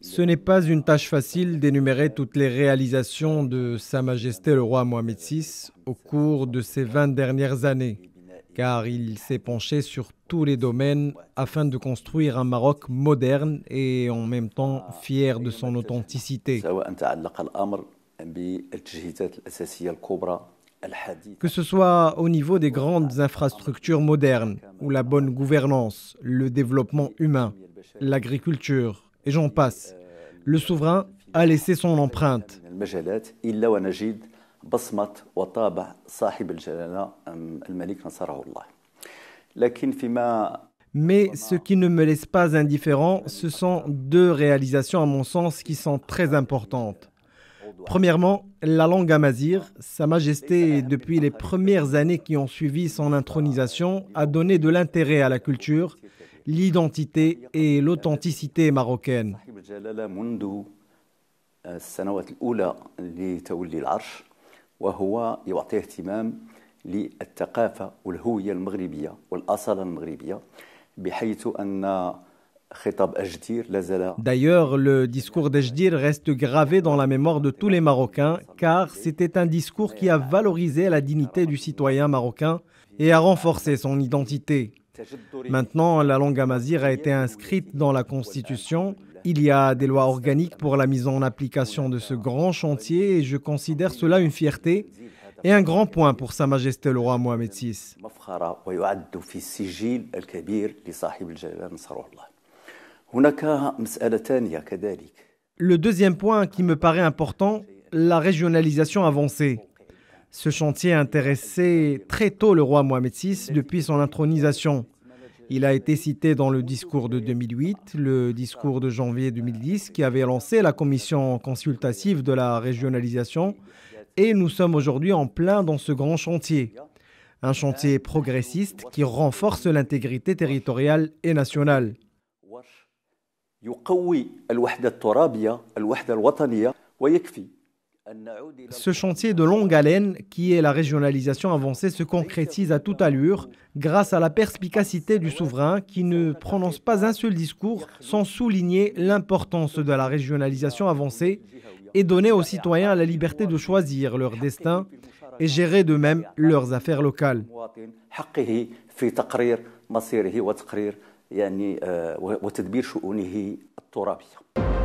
Ce n'est pas une tâche facile d'énumérer toutes les réalisations de Sa Majesté le roi Mohamed VI au cours de ces 20 dernières années, car il s'est penché sur tous les domaines afin de construire un Maroc moderne et en même temps fier de son authenticité que ce soit au niveau des grandes infrastructures modernes ou la bonne gouvernance, le développement humain, l'agriculture, et j'en passe. Le souverain a laissé son empreinte. Mais ce qui ne me laisse pas indifférent, ce sont deux réalisations à mon sens qui sont très importantes. Premièrement, la langue amazir, ah. Sa Majesté, depuis les premières années qui ont suivi son ah, intronisation, a donné de l'intérêt à la culture, l'identité et l'authenticité marocaine. D'ailleurs, le discours d'Ejdir reste gravé dans la mémoire de tous les Marocains, car c'était un discours qui a valorisé la dignité du citoyen marocain et a renforcé son identité. Maintenant, la langue amazir a été inscrite dans la Constitution. Il y a des lois organiques pour la mise en application de ce grand chantier et je considère cela une fierté et un grand point pour Sa Majesté le roi Mohamed VI. Le deuxième point qui me paraît important, la régionalisation avancée. Ce chantier a intéressé très tôt le roi Mohamed VI depuis son intronisation. Il a été cité dans le discours de 2008, le discours de janvier 2010 qui avait lancé la commission consultative de la régionalisation et nous sommes aujourd'hui en plein dans ce grand chantier. Un chantier progressiste qui renforce l'intégrité territoriale et nationale. Ce chantier de longue haleine, qui est la régionalisation avancée, se concrétise à toute allure grâce à la perspicacité du souverain qui ne prononce pas un seul discours sans souligner l'importance de la régionalisation avancée et donner aux citoyens la liberté de choisir leur destin et gérer de même leurs affaires locales. يعني آه، وتدبير شؤونه الترابيه